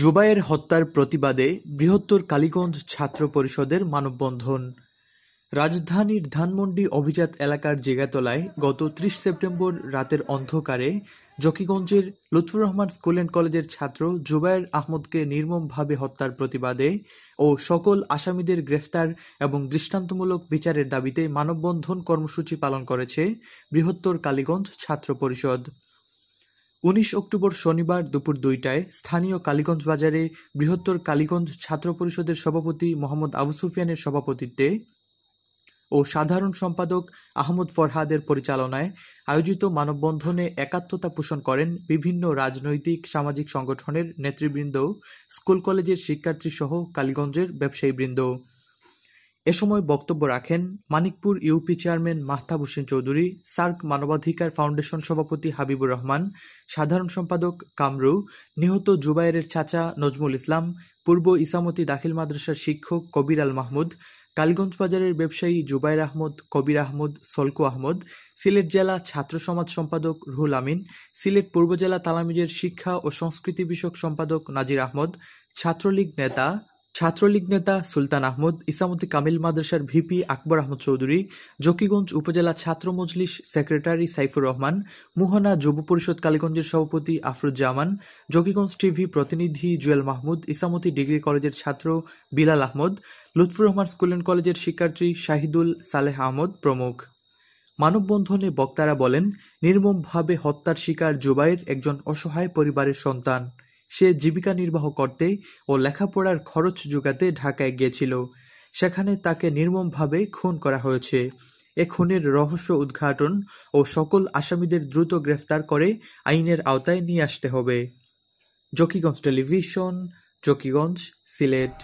জুবায়ের হত্যার প্রতিবাদে বৃহত্তর কালীগঞ্জ ছাত্র পরিষদের মানববন্ধন রাজধানীর ধানমন্ডি অভিজাত এলাকার জেগাতলায় গত ত্রিশ সেপ্টেম্বর রাতের অন্ধকারে জকিগঞ্জের লুৎফুর রহমান স্কুল অ্যান্ড কলেজের ছাত্র জুবায়ের আহমদকে নির্মমভাবে হত্যার প্রতিবাদে ও সকল আসামিদের গ্রেফতার এবং দৃষ্টান্তমূলক বিচারের দাবিতে মানববন্ধন কর্মসূচি পালন করেছে বৃহত্তর কালীগঞ্জ ছাত্র পরিষদ উনিশ অক্টোবর শনিবার দুপুর দুইটায় স্থানীয় কালীগঞ্জ বাজারে বৃহত্তর কালীগঞ্জ ছাত্র পরিষদের সভাপতি মোহাম্মদ আবু সুফিয়ানের সভাপতিত্বে ও সাধারণ সম্পাদক আহমদ ফরহাদের পরিচালনায় আয়োজিত মানববন্ধনে একাত্মতা পোষণ করেন বিভিন্ন রাজনৈতিক সামাজিক সংগঠনের নেতৃবৃন্দ স্কুল কলেজের শিক্ষার্থী সহ কালীগঞ্জের ব্যবসায়ীবৃন্দ এ সময় বক্তব্য রাখেন Manikpur UP chairman Mahtab Hossain Chowdhury SAARC মানবাধিকার ফাউন্ডেশন সভাপতি হাবিবুর রহমান সাধারণ সম্পাদক কামরু নিহত জুবাইরের চাচা নজমুল ইসলাম পূর্ব ইসামতি দাখিল মাদ্রাসার শিক্ষক কবির আল মাহমুদ কালগঞ্জ বাজারের ব্যবসায়ী জুবাইর আহমদ কবির আহমদ সলকু আহমদ সিলেট জেলা ছাত্র সমাজ সম্পাদক রুহুল আমিন সিলেট পূর্ব জেলা তালামিজের শিক্ষা ও সংস্কৃতি বিষয়ক সম্পাদক নাজির আহমদ ছাত্রলীগ নেতা ছাত্রলীগ নেতা সুলতান আহমদ ইসামতি কামিল মাদ্রাসার ভিপি আকবর আহমদ চৌধুরী জকিগঞ্জ উপজেলা ছাত্র মজলিস সেক্রেটারি সাইফুর রহমান মোহনা যুব পরিষদ কালীগঞ্জের সভাপতি আফরুজ্জামান জকিগঞ্জ টিভি প্রতিনিধি জুয়েল মাহমুদ ইসামতি ডিগ্রি কলেজের ছাত্র বিলাল আহমদ লুৎফুর রহমান স্কুল অ্যান্ড কলেজের শিক্ষার্থী শাহিদুল সালেহ আহমদ প্রমুখ মানববন্ধনে বক্তারা বলেন নির্মমভাবে হত্যার শিকার জুবাইর একজন অসহায় পরিবারের সন্তান সে জীবিকা নির্বাহ করতে ও লেখাপড়ার খরচ যোগাতে ঢাকায় গিয়েছিল সেখানে তাকে নির্মমভাবে খুন করা হয়েছে এ খুনের রহস্য উদ্ঘাটন ও সকল আসামিদের দ্রুত গ্রেফতার করে আইনের আওতায় নিয়ে আসতে হবে জকিগঞ্জ টেলিভিশন জকিগঞ্জ সিলেট